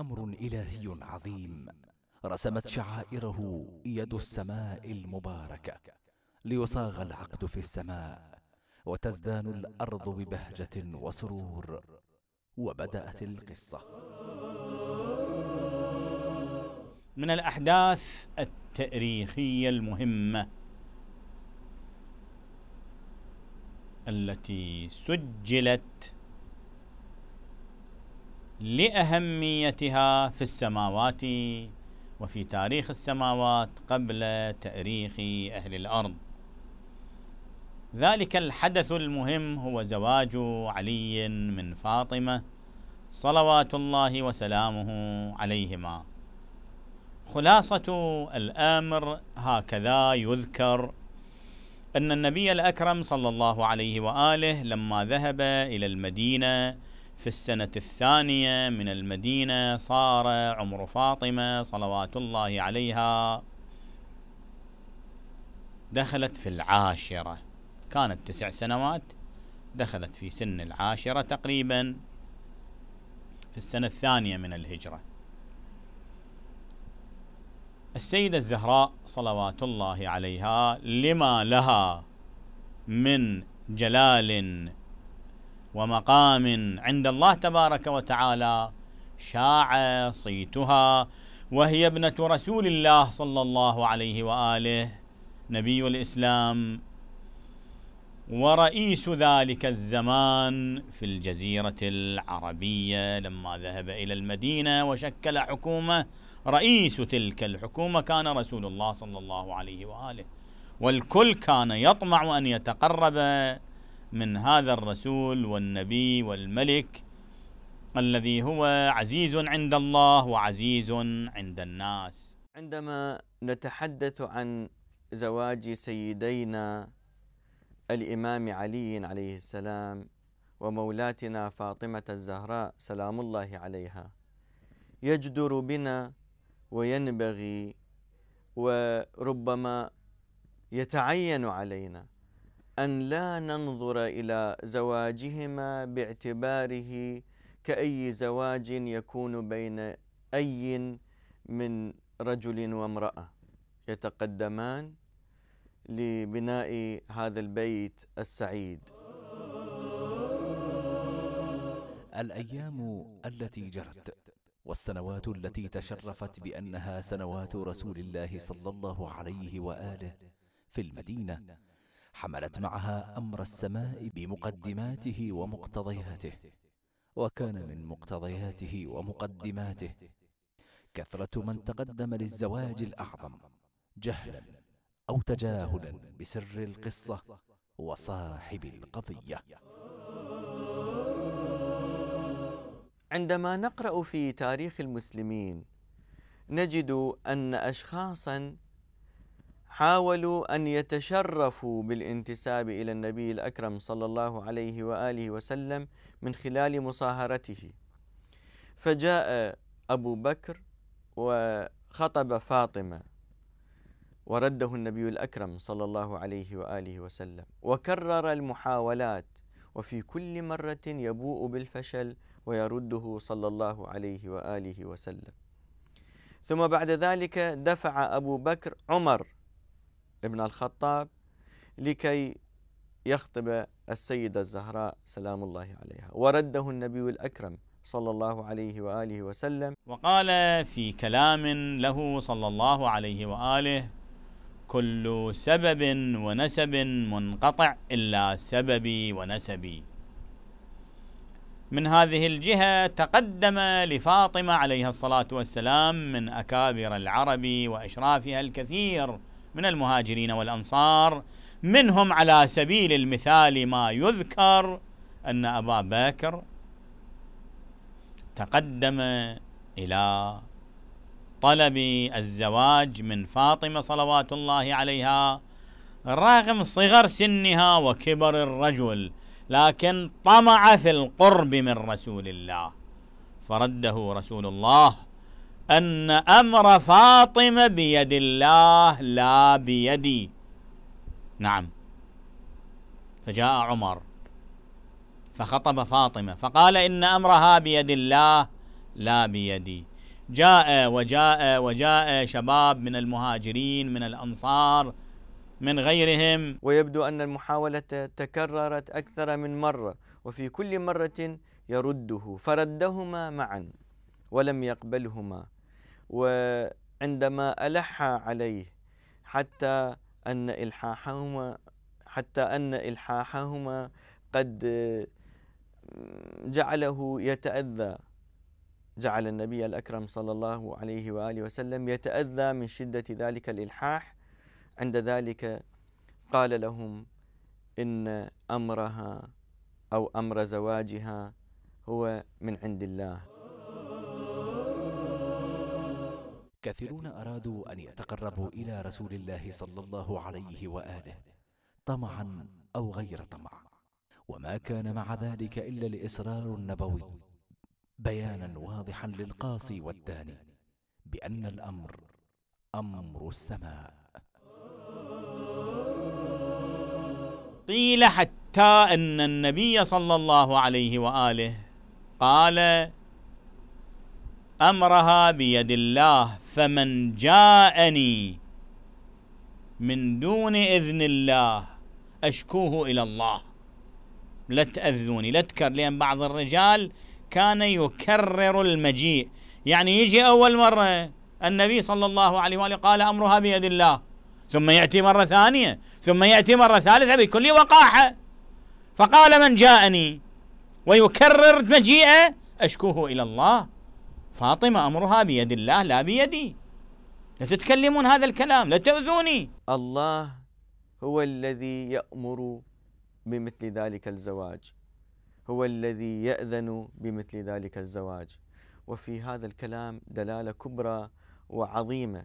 امر الهي عظيم رسمت شعائره يد السماء المباركه ليصاغ العقد في السماء وتزدان الارض ببهجه وسرور وبدات القصه من الاحداث التاريخيه المهمه التي سجلت لأهميتها في السماوات وفي تاريخ السماوات قبل تاريخ أهل الأرض ذلك الحدث المهم هو زواج علي من فاطمة صلوات الله وسلامه عليهما خلاصة الأمر هكذا يذكر أن النبي الأكرم صلى الله عليه وآله لما ذهب إلى المدينة في السنة الثانية من المدينة صار عمر فاطمة صلوات الله عليها دخلت في العاشرة كانت تسع سنوات دخلت في سن العاشرة تقريبا في السنة الثانية من الهجرة السيدة الزهراء صلوات الله عليها لما لها من جلال ومقام عند الله تبارك وتعالى شاع صيتها وهي ابنة رسول الله صلى الله عليه وآله نبي الإسلام ورئيس ذلك الزمان في الجزيرة العربية لما ذهب إلى المدينة وشكل حكومة رئيس تلك الحكومة كان رسول الله صلى الله عليه وآله والكل كان يطمع أن يتقرب من هذا الرسول والنبي والملك الذي هو عزيز عند الله وعزيز عند الناس عندما نتحدث عن زواج سيدينا الإمام علي عليه السلام ومولاتنا فاطمة الزهراء سلام الله عليها يجدر بنا وينبغي وربما يتعين علينا أن لا ننظر إلى زواجهما باعتباره كأي زواج يكون بين أي من رجل وامرأة يتقدمان لبناء هذا البيت السعيد الأيام التي جرت والسنوات التي تشرفت بأنها سنوات رسول الله صلى الله عليه وآله في المدينة حملت معها أمر السماء بمقدماته ومقتضياته وكان من مقتضياته ومقدماته كثرة من تقدم للزواج الأعظم جهلا أو تجاهلا بسر القصة وصاحب القضية عندما نقرأ في تاريخ المسلمين نجد أن أشخاصا حاولوا أن يتشرفوا بالانتساب إلى النبي الأكرم صلى الله عليه وآله وسلم من خلال مصاهرته فجاء أبو بكر وخطب فاطمة ورده النبي الأكرم صلى الله عليه وآله وسلم وكرر المحاولات وفي كل مرة يبوء بالفشل ويرده صلى الله عليه وآله وسلم ثم بعد ذلك دفع أبو بكر عمر ابن الخطاب لكي يخطب السيدة الزهراء سلام الله عليها ورده النبي الأكرم صلى الله عليه وآله وسلم وقال في كلام له صلى الله عليه وآله كل سبب ونسب منقطع إلا سببي ونسبي من هذه الجهة تقدم لفاطمة عليها الصلاة والسلام من أكابر العرب وأشرافها الكثير من المهاجرين والأنصار منهم على سبيل المثال ما يذكر أن أبا بكر تقدم إلى طلب الزواج من فاطمة صلوات الله عليها رغم صغر سنها وكبر الرجل لكن طمع في القرب من رسول الله فرده رسول الله أن أمر فاطمة بيد الله لا بيدي نعم فجاء عمر فخطب فاطمة فقال إن أمرها بيد الله لا بيدي جاء وجاء وجاء شباب من المهاجرين من الأنصار من غيرهم ويبدو أن المحاولة تكررت أكثر من مرة وفي كل مرة يرده فردهما معا ولم يقبلهما وعندما ألح عليه حتى أن إلحاحهما حتى أن إلحاحهما قد جعله يتأذى جعل النبي الأكرم صلى الله عليه وآله وسلم يتأذى من شدة ذلك الإلحاح عند ذلك قال لهم إن أمرها أو أمر زواجها هو من عند الله كثيرون أرادوا أن يتقربوا إلى رسول الله صلى الله عليه وآله طمعا أو غير طمع وما كان مع ذلك إلا الإصرار النبوي بيانا واضحا للقاصي والداني بأن الأمر أمر السماء قيل حتى أن النبي صلى الله عليه وآله قال امرها بيد الله فمن جاءني من دون اذن الله اشكوه الى الله لا تاذوني لا تكر لان بعض الرجال كان يكرر المجيء يعني يجي اول مره النبي صلى الله عليه واله قال امرها بيد الله ثم ياتي مره ثانيه ثم ياتي مره ثالثه بكل وقاحه فقال من جاءني ويكرر مجيئه اشكوه الى الله فاطمة أمرها بيد الله لا بيدي لا تتكلمون هذا الكلام لا تؤذوني الله هو الذي يأمر بمثل ذلك الزواج هو الذي يأذن بمثل ذلك الزواج وفي هذا الكلام دلالة كبرى وعظيمة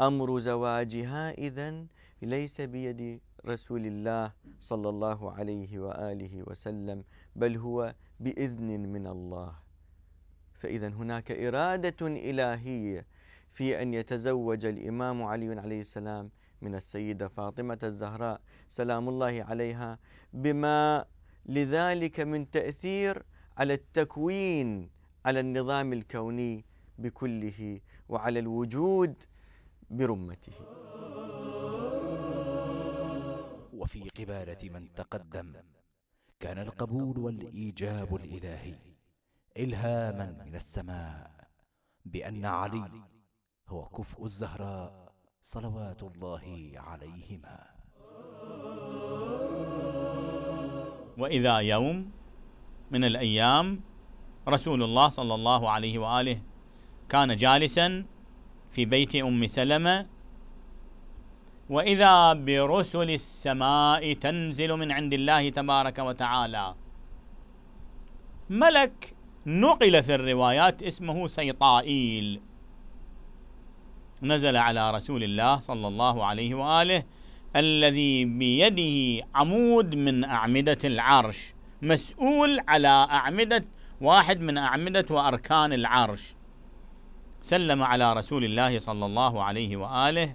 أمر زواجها إذا ليس بيد رسول الله صلى الله عليه وآله وسلم بل هو بإذن من الله فإذا هناك إرادة إلهية في أن يتزوج الإمام علي عليه السلام من السيدة فاطمة الزهراء سلام الله عليها بما لذلك من تأثير على التكوين على النظام الكوني بكله وعلى الوجود برمته وفي قبالة من تقدم كان القبول والإيجاب الإلهي إلهاما من السماء بأن علي هو كفء الزهراء صلوات الله عليهما وإذا يوم من الأيام رسول الله صلى الله عليه وآله كان جالسا في بيت أم سلمة وإذا برسل السماء تنزل من عند الله تبارك وتعالى ملك نقل في الروايات اسمه سيطائيل نزل على رسول الله صلى الله عليه واله الذي بيده عمود من اعمده العرش مسؤول على اعمده واحد من اعمده واركان العرش سلم على رسول الله صلى الله عليه واله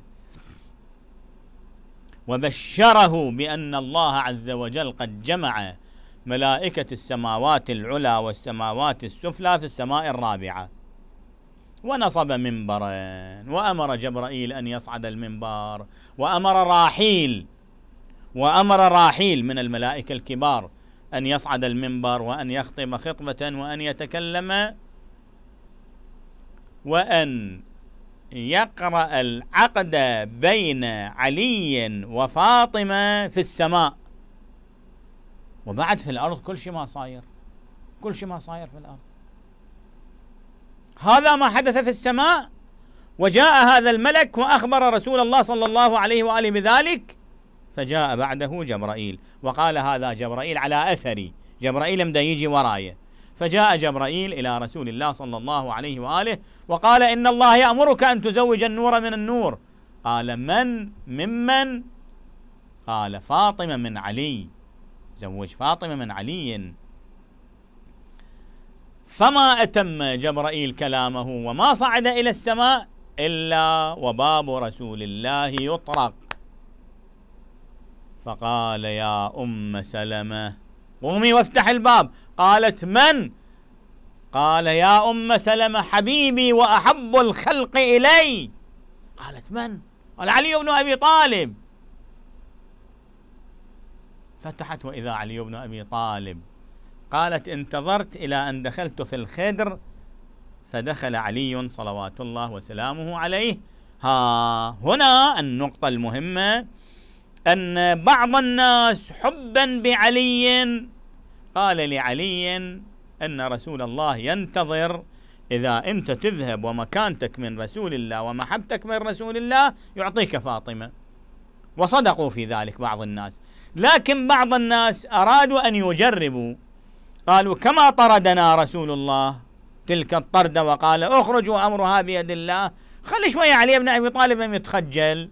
وبشره بان الله عز وجل قد جمع ملائكة السماوات العلى والسماوات السفلى في السماء الرابعة ونصب منبرا وأمر جبرائيل أن يصعد المنبر وأمر راحيل وأمر راحيل من الملائكة الكبار أن يصعد المنبر وأن يخطب خطبة وأن يتكلم وأن يقرأ العقد بين علي وفاطمة في السماء وبعد في الارض كل شيء ما صاير كل شيء ما صاير في الارض هذا ما حدث في السماء وجاء هذا الملك واخبر رسول الله صلى الله عليه واله بذلك فجاء بعده جبرائيل وقال هذا جبرائيل على اثري جبرائيل مدا يجي وراي فجاء جبرائيل الى رسول الله صلى الله عليه واله وقال ان الله يامرك ان تزوج النور من النور قال من ممن قال فاطمه من علي زوج فاطمة من علي فما أتم جبرائيل كلامه وما صعد إلى السماء إلا وباب رسول الله يطرق فقال يا أم سلمة قومي وافتح الباب قالت من؟ قال يا أم سلمة حبيبي وأحب الخلق إلي قالت من؟ قال علي بن أبي طالب فتحت وإذا علي بن أبي طالب قالت انتظرت إلى أن دخلت في الخدر فدخل علي صلوات الله وسلامه عليه ها هنا النقطة المهمة أن بعض الناس حبا بعلي قال لعلي أن رسول الله ينتظر إذا أنت تذهب ومكانتك من رسول الله ومحبتك من رسول الله يعطيك فاطمة وصدقوا في ذلك بعض الناس لكن بعض الناس أرادوا أن يجربوا قالوا كما طردنا رسول الله تلك الطردة وقال اخرجوا أمرها بيد الله خلي شوية علي ابن أبي طالب يتخجل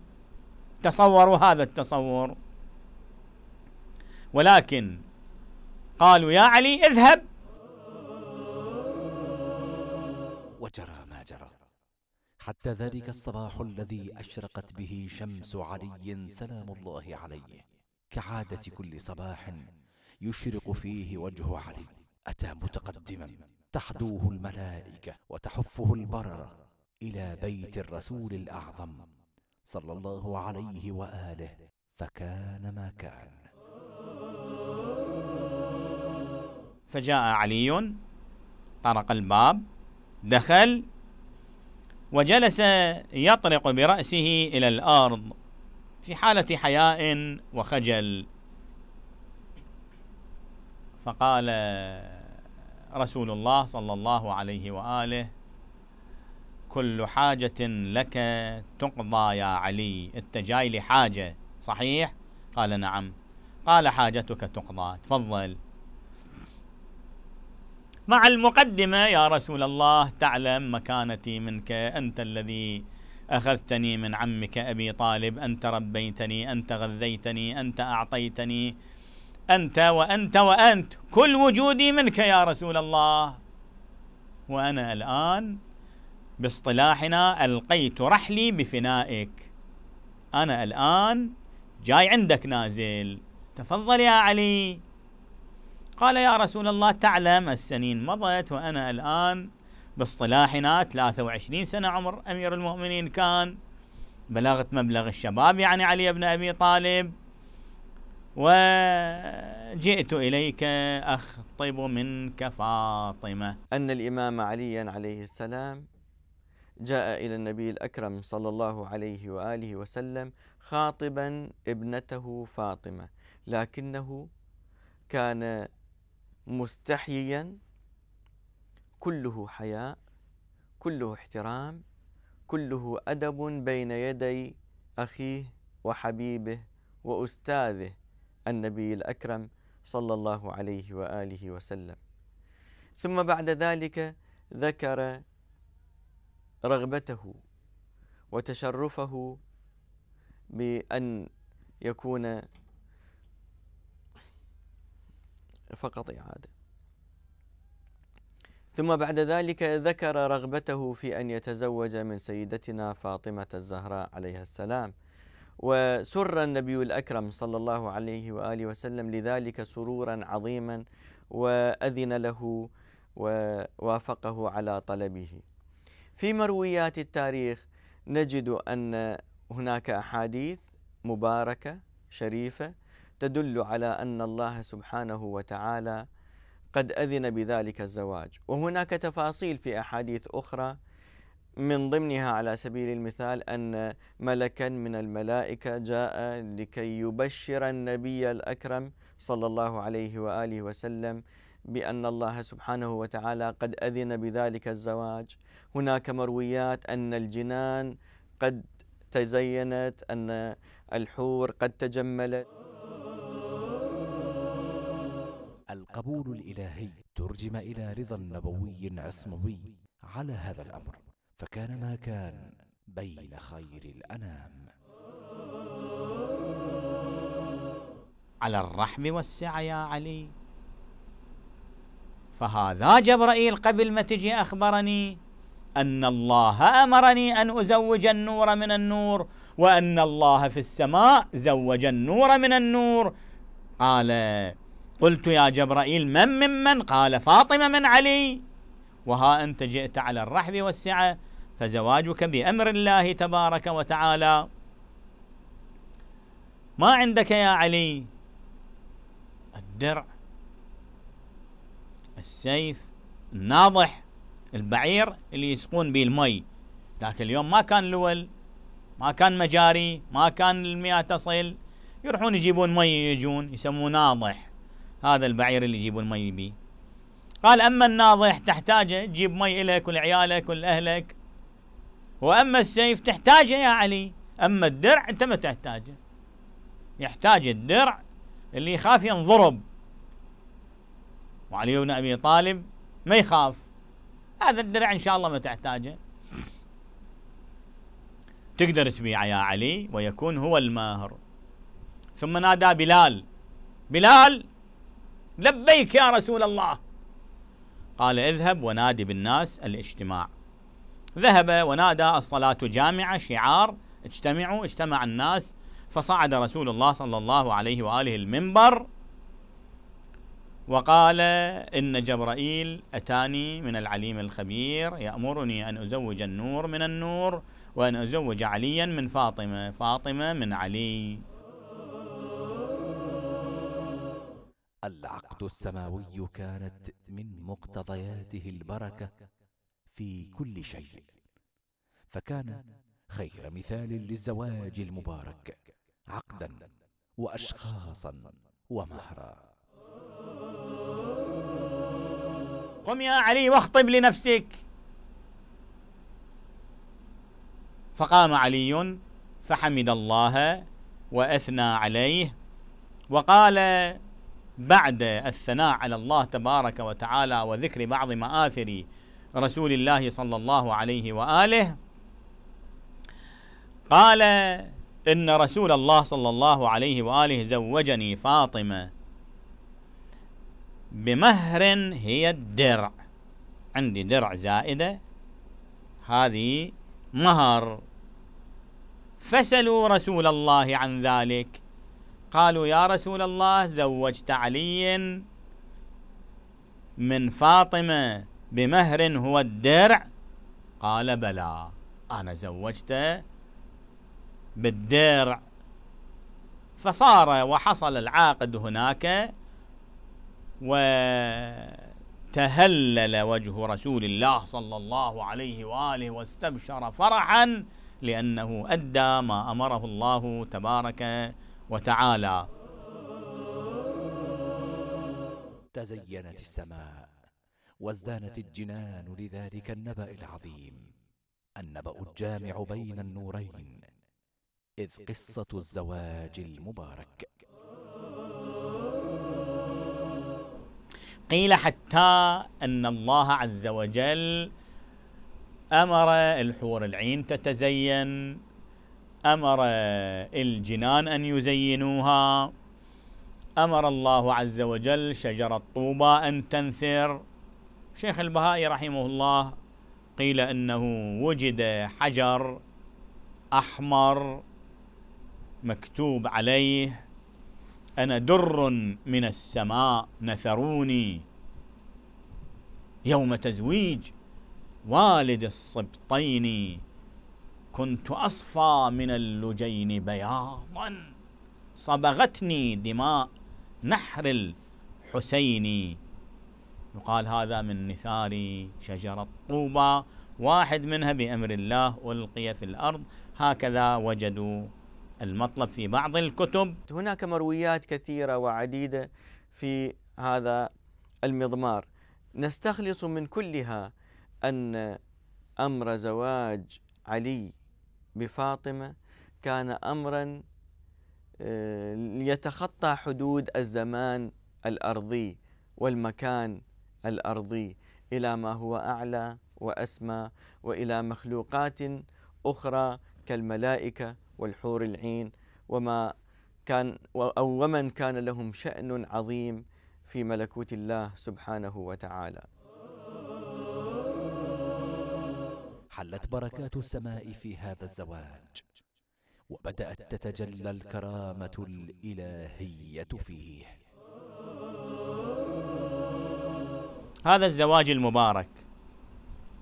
تصوروا هذا التصور ولكن قالوا يا علي اذهب وجرى ما جرى حتى ذلك الصباح الذي أشرقت به شمس علي سلام الله عليه كعادة كل صباح يشرق فيه وجه علي أتى متقدما تحدوه الملائكة وتحفه البررة إلى بيت الرسول الأعظم صلى الله عليه وآله فكان ما كان فجاء علي طرق الباب دخل وجلس يطرق برأسه إلى الأرض في حالة حياء وخجل فقال رسول الله صلى الله عليه واله كل حاجة لك تقضى يا علي انت جاي لي حاجة صحيح قال نعم قال حاجتك تقضى تفضل مع المقدمة يا رسول الله تعلم مكانتي منك أنت الذي أخذتني من عمك أبي طالب أنت ربيتني أنت غذيتني أنت أعطيتني أنت وأنت وأنت كل وجودي منك يا رسول الله وأنا الآن باصطلاحنا ألقيت رحلي بفنائك أنا الآن جاي عندك نازل تفضل يا علي قال يا رسول الله تعلم السنين مضت وأنا الآن باصطلاحنا 23 سنة عمر أمير المؤمنين كان بلغت مبلغ الشباب يعني علي بن أبي طالب وجئت إليك أخطب منك فاطمة أن الإمام عليا عليه السلام جاء إلى النبي الأكرم صلى الله عليه وآله وسلم خاطبا ابنته فاطمة لكنه كان مستحييا كله حياء كله احترام كله ادب بين يدي اخيه وحبيبه واستاذه النبي الاكرم صلى الله عليه واله وسلم ثم بعد ذلك ذكر رغبته وتشرفه بان يكون فقط اعاده ثم بعد ذلك ذكر رغبته في أن يتزوج من سيدتنا فاطمة الزهراء عليها السلام وسر النبي الأكرم صلى الله عليه وآله وسلم لذلك سرورا عظيما وأذن له ووافقه على طلبه في مرويات التاريخ نجد أن هناك أحاديث مباركة شريفة تدل على أن الله سبحانه وتعالى قد أذن بذلك الزواج وهناك تفاصيل في أحاديث أخرى من ضمنها على سبيل المثال أن ملكا من الملائكة جاء لكي يبشر النبي الأكرم صلى الله عليه وآله وسلم بأن الله سبحانه وتعالى قد أذن بذلك الزواج هناك مرويات أن الجنان قد تزينت أن الحور قد تجملت القبول الإلهي ترجم إلى رضا نبوي عصموي على هذا الأمر فكان ما كان بين خير الأنام على الرحم والسعة يا علي فهذا جبرائيل قبل ما تجي أخبرني أن الله أمرني أن أزوج النور من النور وأن الله في السماء زوج النور من النور قال قلت يا جبرائيل من ممن قال فاطمة من علي وها أنت جئت على الرحب والسعة فزواجك بأمر الله تبارك وتعالى ما عندك يا علي الدرع السيف الناضح البعير اللي يسقون به المي ذاك اليوم ما كان لول ما كان مجاري ما كان المياه تصل يروحون يجيبون مي يجون يسموه ناضح هذا البعير اللي يجيبون مي بي قال أما الناضح تحتاجه تجيب مي إلك ولعيالك ولأهلك وأما السيف تحتاجه يا علي أما الدرع أنت ما تحتاجه يحتاج الدرع اللي يخاف ينضرب وعلي بن أبي طالب ما يخاف هذا الدرع إن شاء الله ما تحتاجه تقدر تبيعه يا علي ويكون هو الماهر ثم نادى بلال بلال لبيك يا رسول الله قال اذهب ونادي بالناس الاجتماع ذهب ونادى الصلاة جامعة شعار اجتمعوا اجتمع الناس فصعد رسول الله صلى الله عليه وآله المنبر وقال إن جبرائيل أتاني من العليم الخبير يأمرني أن أزوج النور من النور وأن أزوج عليا من فاطمة فاطمة من علي العقد السماوي كانت من مقتضياته البركة في كل شيء فكان خير مثال للزواج المبارك عقدا وأشخاصا ومهرا قم يا علي واخطب لنفسك فقام علي فحمد الله وأثنى عليه وقال بعد الثناء على الله تبارك وتعالى وذكر بعض مآثر رسول الله صلى الله عليه وآله قال إن رسول الله صلى الله عليه وآله زوجني فاطمة بمهر هي الدرع عندي درع زائدة هذه مهر فسألوا رسول الله عن ذلك قالوا يا رسول الله زوجت علي من فاطمة بمهر هو الدرع قال بلى أنا زوجته بالدرع فصار وحصل العاقد هناك وتهلل وجه رسول الله صلى الله عليه وآله واستبشر فرحا لأنه أدى ما أمره الله تبارك وتعالى تزينت السماء وازدانت الجنان لذلك النبأ العظيم النبأ الجامع بين النورين إذ قصة الزواج المبارك قيل حتى أن الله عز وجل أمر الحور العين تتزين أمر الجنان أن يزينوها أمر الله عز وجل شجرة طوبى أن تنثر شيخ البهائي رحمه الله قيل أنه وجد حجر أحمر مكتوب عليه أنا در من السماء نثروني يوم تزويج والد الصبطين كنت أصفى من اللجين بياضا صبغتني دماء نحر الحسين يقال هذا من نثار شجرة طوبى واحد منها بأمر الله ألقي في الأرض هكذا وجدوا المطلب في بعض الكتب هناك مرويات كثيرة وعديدة في هذا المضمار نستخلص من كلها أن أمر زواج علي بفاطمة كان أمرا آه، يتخطى حدود الزمان الأرضي والمكان الأرضي إلى ما هو أعلى وأسمى وإلى مخلوقات أخرى كالملائكة والحور العين وما كان أو ومن كان لهم شأن عظيم في ملكوت الله سبحانه وتعالى حلت بركات السماء في هذا الزواج وبدأت تتجلى الكرامة الإلهية فيه هذا الزواج المبارك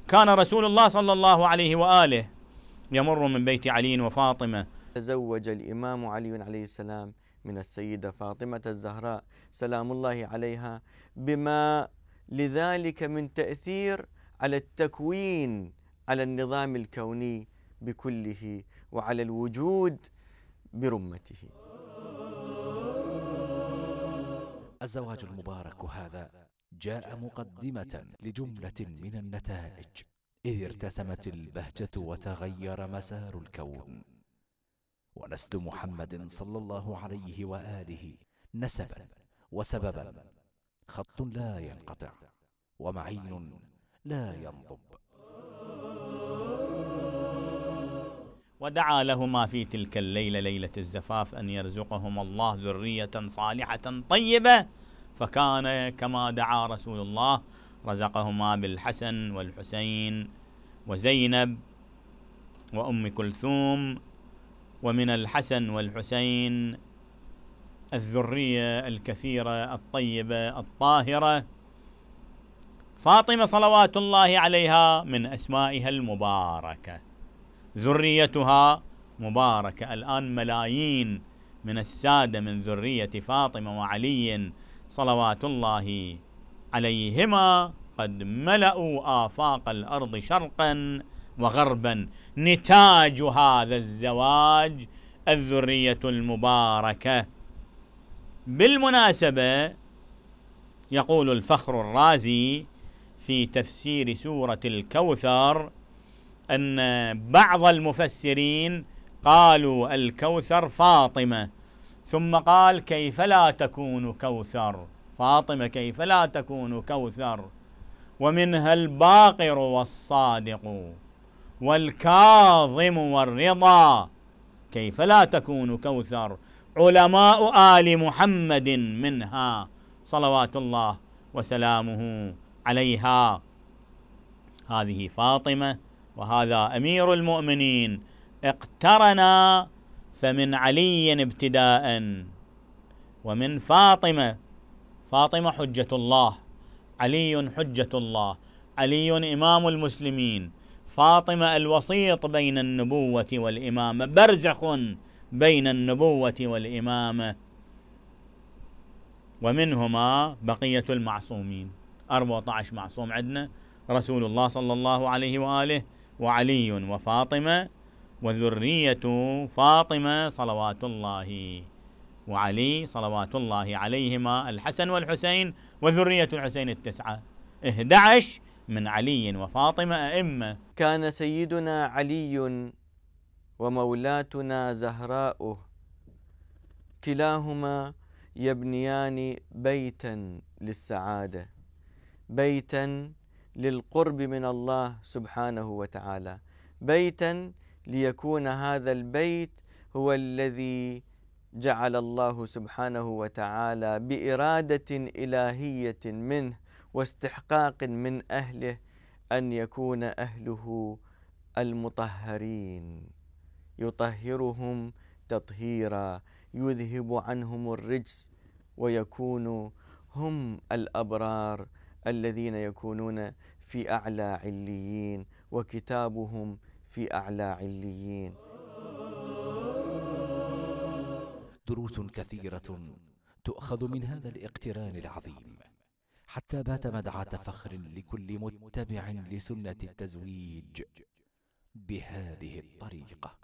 كان رسول الله صلى الله عليه وآله يمر من بيت علي وفاطمة تزوج الإمام علي عليه السلام من السيدة فاطمة الزهراء سلام الله عليها بما لذلك من تأثير على التكوين على النظام الكوني بكله وعلى الوجود برمته الزواج المبارك هذا جاء مقدمة لجملة من النتائج إذ ارتسمت البهجة وتغير مسار الكون ونسل محمد صلى الله عليه وآله نسبا وسببا خط لا ينقطع ومعين لا ينضب ودعا لهما في تلك الليلة ليلة الزفاف أن يرزقهما الله ذرية صالحة طيبة فكان كما دعا رسول الله رزقهما بالحسن والحسين وزينب وأم كلثوم ومن الحسن والحسين الذرية الكثيرة الطيبة الطاهرة فاطمة صلوات الله عليها من أسمائها المباركة ذريتها مباركة الآن ملايين من السادة من ذرية فاطمة وعلي صلوات الله عليهما قد ملأوا آفاق الأرض شرقا وغربا نتاج هذا الزواج الذرية المباركة بالمناسبة يقول الفخر الرازي في تفسير سورة الكوثر أن بعض المفسرين قالوا الكوثر فاطمة ثم قال كيف لا تكون كوثر فاطمة كيف لا تكون كوثر ومنها الباقر والصادق والكاظم والرضا كيف لا تكون كوثر علماء آل محمد منها صلوات الله وسلامه عليها هذه فاطمة وهذا امير المؤمنين اقترنا فمن علي ابتداء ومن فاطمه فاطمه حجه الله علي حجه الله علي امام المسلمين فاطمه الوسيط بين النبوه والامامه برزخ بين النبوه والامامه ومنهما بقيه المعصومين 14 معصوم عندنا رسول الله صلى الله عليه واله وعلي وفاطمة وذرية فاطمة صلوات الله وعلي صلوات الله عليهما الحسن والحسين وذرية الحسين التسعة 11 من علي وفاطمة أئمة كان سيدنا علي ومولاتنا زهراؤه كلاهما يبنيان بيتا للسعادة بيتا للقرب من الله سبحانه وتعالى بيتا ليكون هذا البيت هو الذي جعل الله سبحانه وتعالى باراده الهيه منه واستحقاق من اهله ان يكون اهله المطهرين يطهرهم تطهيرا يذهب عنهم الرجس ويكون هم الابرار الذين يكونون في أعلى عليين وكتابهم في أعلى عليين دروس كثيرة تؤخذ من هذا الاقتران العظيم حتى بات مدعاة فخر لكل متبع لسنة التزويج بهذه الطريقة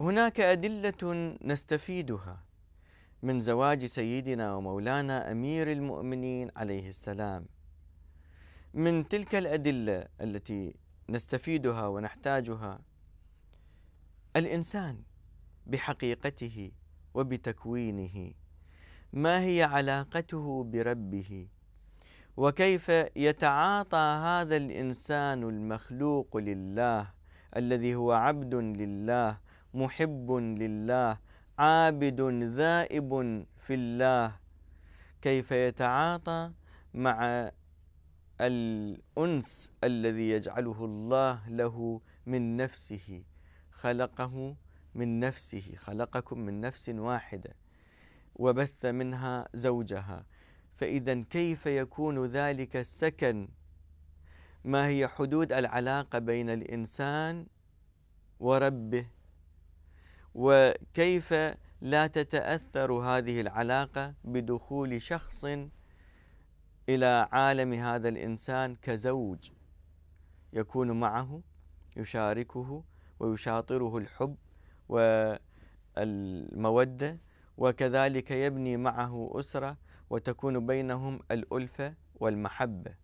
هناك أدلة نستفيدها من زواج سيدنا ومولانا امير المؤمنين عليه السلام. من تلك الادله التي نستفيدها ونحتاجها الانسان بحقيقته وبتكوينه ما هي علاقته بربه وكيف يتعاطى هذا الانسان المخلوق لله الذي هو عبد لله محب لله عابد ذائب في الله كيف يتعاطى مع الأنس الذي يجعله الله له من نفسه خلقه من نفسه خلقكم من نفس واحدة وبث منها زوجها فإذا كيف يكون ذلك السكن ما هي حدود العلاقة بين الإنسان وربه وكيف لا تتاثر هذه العلاقه بدخول شخص الى عالم هذا الانسان كزوج يكون معه يشاركه ويشاطره الحب والموده وكذلك يبني معه اسره وتكون بينهم الالفه والمحبه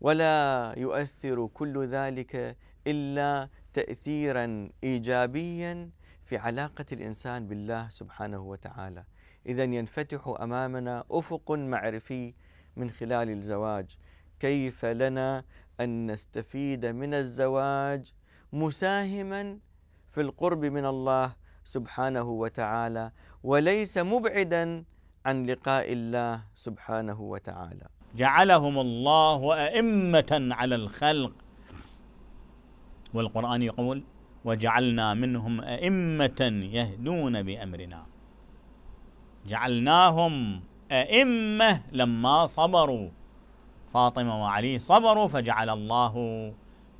ولا يؤثر كل ذلك الا تاثيرا ايجابيا في علاقة الإنسان بالله سبحانه وتعالى إذا ينفتح أمامنا أفق معرفي من خلال الزواج كيف لنا أن نستفيد من الزواج مساهما في القرب من الله سبحانه وتعالى وليس مبعدا عن لقاء الله سبحانه وتعالى جعلهم الله أئمة على الخلق والقرآن يقول وجعلنا منهم أئمة يهدون بأمرنا جعلناهم أئمة لما صبروا فاطمة وعلي صبروا فجعل الله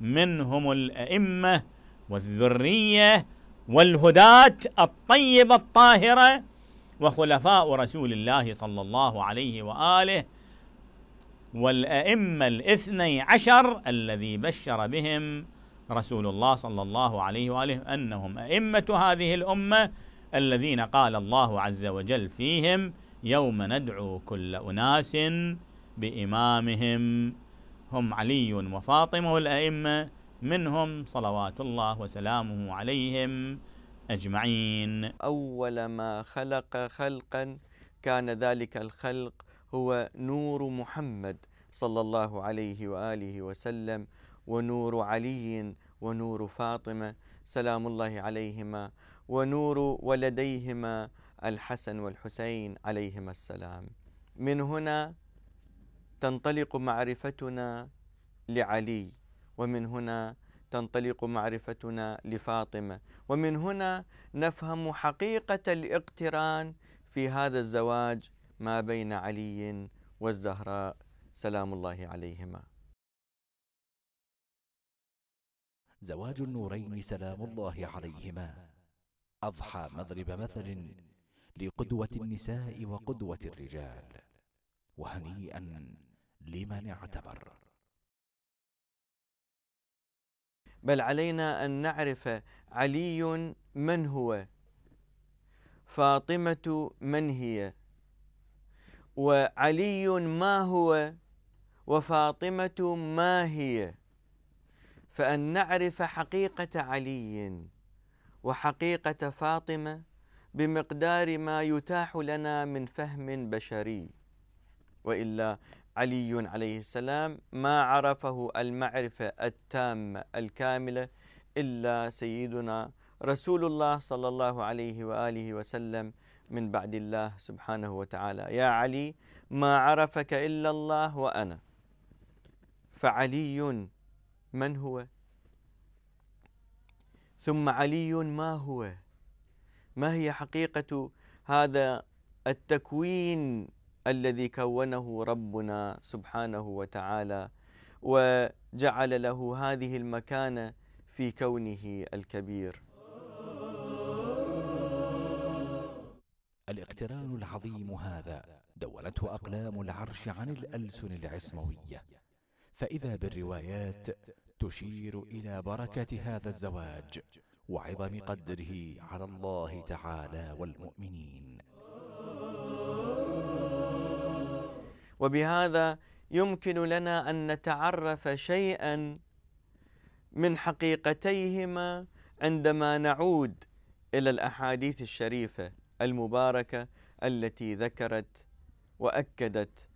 منهم الأئمة والذرية والهداة الطيبة الطاهرة وخلفاء رسول الله صلى الله عليه وآله والأئمة الاثني عشر الذي بشر بهم رسول الله صلى الله عليه واله انهم ائمه هذه الامه الذين قال الله عز وجل فيهم يوم ندعو كل اناس بامامهم هم علي وفاطمه الأئمة منهم صلوات الله وسلامه عليهم اجمعين اول ما خلق خلقا كان ذلك الخلق هو نور محمد صلى الله عليه واله وسلم ونور علي ونور فاطمه سلام الله عليهما ونور ولديهما الحسن والحسين عليهما السلام من هنا تنطلق معرفتنا لعلي ومن هنا تنطلق معرفتنا لفاطمه ومن هنا نفهم حقيقه الاقتران في هذا الزواج ما بين علي والزهراء سلام الله عليهما زواج النورين سلام الله عليهما أضحى مضرب مثل لقدوة النساء وقدوة الرجال وهنيئا لمن اعتبر بل علينا أن نعرف علي من هو فاطمة من هي وعلي ما هو وفاطمة ما هي فأن نعرف حقيقة علي وحقيقة فاطمة بمقدار ما يتاح لنا من فهم بشري وإلا علي عليه السلام ما عرفه المعرفة التامة الكاملة إلا سيدنا رسول الله صلى الله عليه وآله وسلم من بعد الله سبحانه وتعالى يا علي ما عرفك إلا الله وأنا فعلي من هو ثم علي ما هو ما هي حقيقة هذا التكوين الذي كونه ربنا سبحانه وتعالى وجعل له هذه المكانة في كونه الكبير الاقتران العظيم هذا دولته أقلام العرش عن الألسن العصموية فإذا بالروايات تشير إلى بركة هذا الزواج وعظم قدره على الله تعالى والمؤمنين وبهذا يمكن لنا أن نتعرف شيئا من حقيقتيهما عندما نعود إلى الأحاديث الشريفة المباركة التي ذكرت وأكدت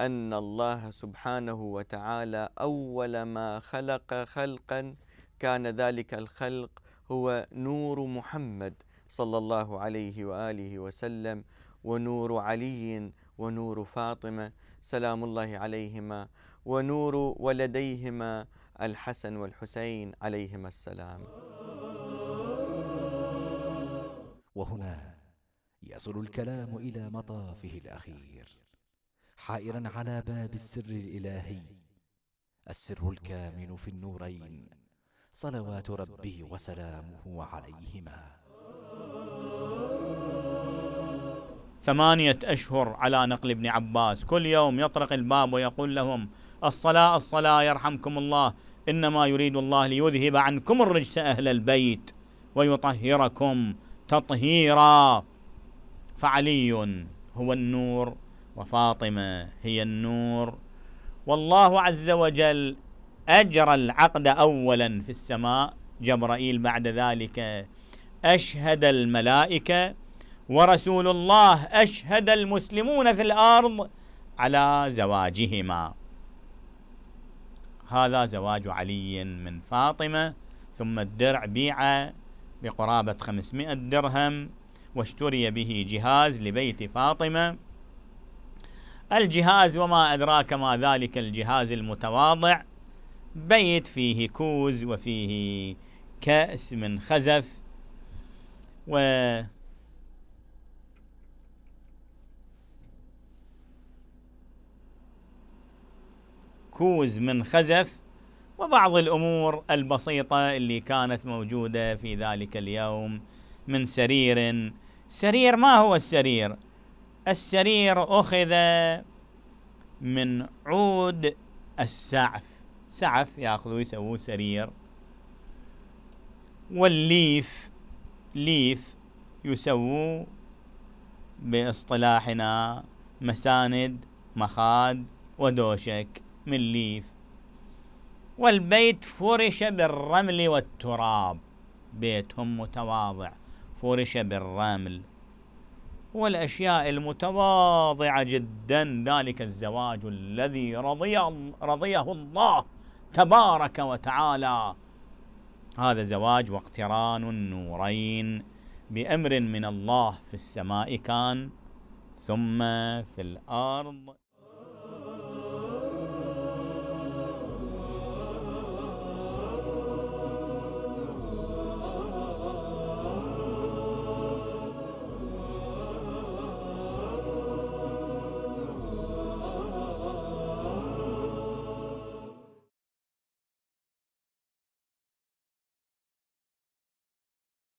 أن الله سبحانه وتعالى أول ما خلق خلقا كان ذلك الخلق هو نور محمد صلى الله عليه وآله وسلم ونور علي ونور فاطمة سلام الله عليهما ونور ولديهما الحسن والحسين عليهما السلام وهنا يصل الكلام إلى مطافه الأخير حائرا على باب السر الإلهي السر الكامن في النورين صلوات ربي وسلامه عليهما ثمانية أشهر على نقل ابن عباس كل يوم يطرق الباب ويقول لهم الصلاة الصلاة يرحمكم الله إنما يريد الله ليذهب عنكم الرجس أهل البيت ويطهركم تطهيرا فعلي هو النور وفاطمه هي النور والله عز وجل اجرى العقد اولا في السماء جبرائيل بعد ذلك اشهد الملائكه ورسول الله اشهد المسلمون في الارض على زواجهما هذا زواج علي من فاطمه ثم الدرع بيع بقرابه 500 درهم واشتري به جهاز لبيت فاطمه الجهاز وما أدراك ما ذلك الجهاز المتواضع بيت فيه كوز وفيه كأس من خزف و كوز من خزف وبعض الأمور البسيطة اللي كانت موجودة في ذلك اليوم من سرير سرير ما هو السرير السرير أخذ من عود السعف سعف ياخذوه يسووه سرير والليف ليف يسووا باصطلاحنا مساند مخاد ودوشك من ليف والبيت فرش بالرمل والتراب بيتهم متواضع فرش بالرمل والأشياء المتواضعة جدا ذلك الزواج الذي رضي رضيه الله تبارك وتعالى هذا زواج واقتران النورين بأمر من الله في السماء كان ثم في الأرض